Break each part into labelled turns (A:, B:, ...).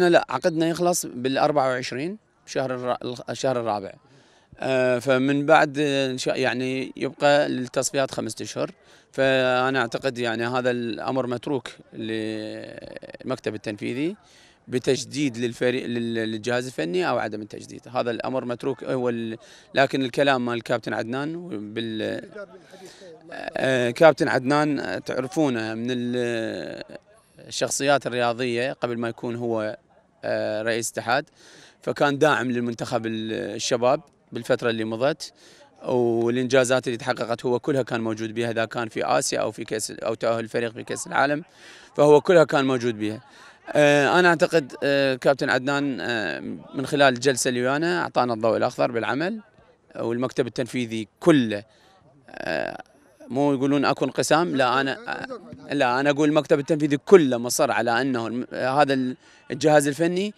A: لا عقدنا يخلص بال 24 شهر الشهر الرابع آه، فمن بعد يعني يبقى للتصفيات خمسة اشهر فانا اعتقد يعني هذا الامر متروك للمكتب التنفيذي بتجديد للفريق للجهاز الفني او عدم التجديد هذا الامر متروك هو لكن الكلام مال كابتن عدنان بال آه، كابتن عدنان تعرفونه من الشخصيات الرياضيه قبل ما يكون هو آه، رئيس اتحاد فكان داعم للمنتخب الشباب بالفتره اللي مضت والانجازات اللي تحققت هو كلها كان موجود بها اذا كان في اسيا او في كاس او تاهل الفريق في كاس العالم فهو كلها كان موجود بها. آه، انا اعتقد آه، كابتن عدنان من خلال الجلسه اللي ويانا اعطانا الضوء الاخضر بالعمل والمكتب التنفيذي كله مو يقولون اكو انقسام لا انا لا انا اقول المكتب التنفيذي كله مصر على انه هذا الجهاز الفني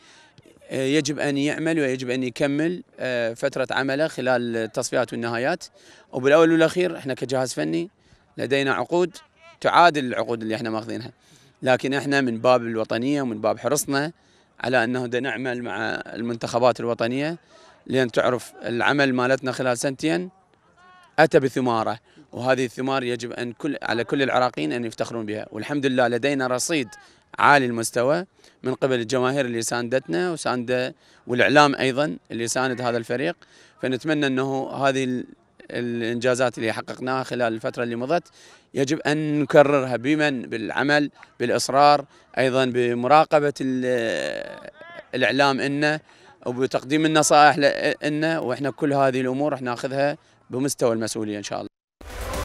A: يجب ان يعمل ويجب ان يكمل آه، فتره عمله خلال التصفيات والنهايات وبالاول والاخير احنا كجهاز فني لدينا عقود تعادل العقود اللي احنا ماخذينها لكن احنا من باب الوطنيه ومن باب حرصنا على انه نعمل مع المنتخبات الوطنيه لان تعرف العمل مالتنا خلال سنتين اتى بثماره وهذه الثمار يجب ان كل على كل العراقيين ان يفتخرون بها والحمد لله لدينا رصيد عالي المستوى من قبل الجماهير اللي ساندتنا وساند والاعلام ايضا اللي ساند هذا الفريق فنتمنى انه هذه الانجازات اللي حققناها خلال الفتره اللي مضت يجب ان نكررها بمن بالعمل بالاصرار ايضا بمراقبه الاعلام انه وبتقديم النصائح لنا واحنا كل هذه الامور راح ناخذها بمستوى المسؤوليه ان شاء الله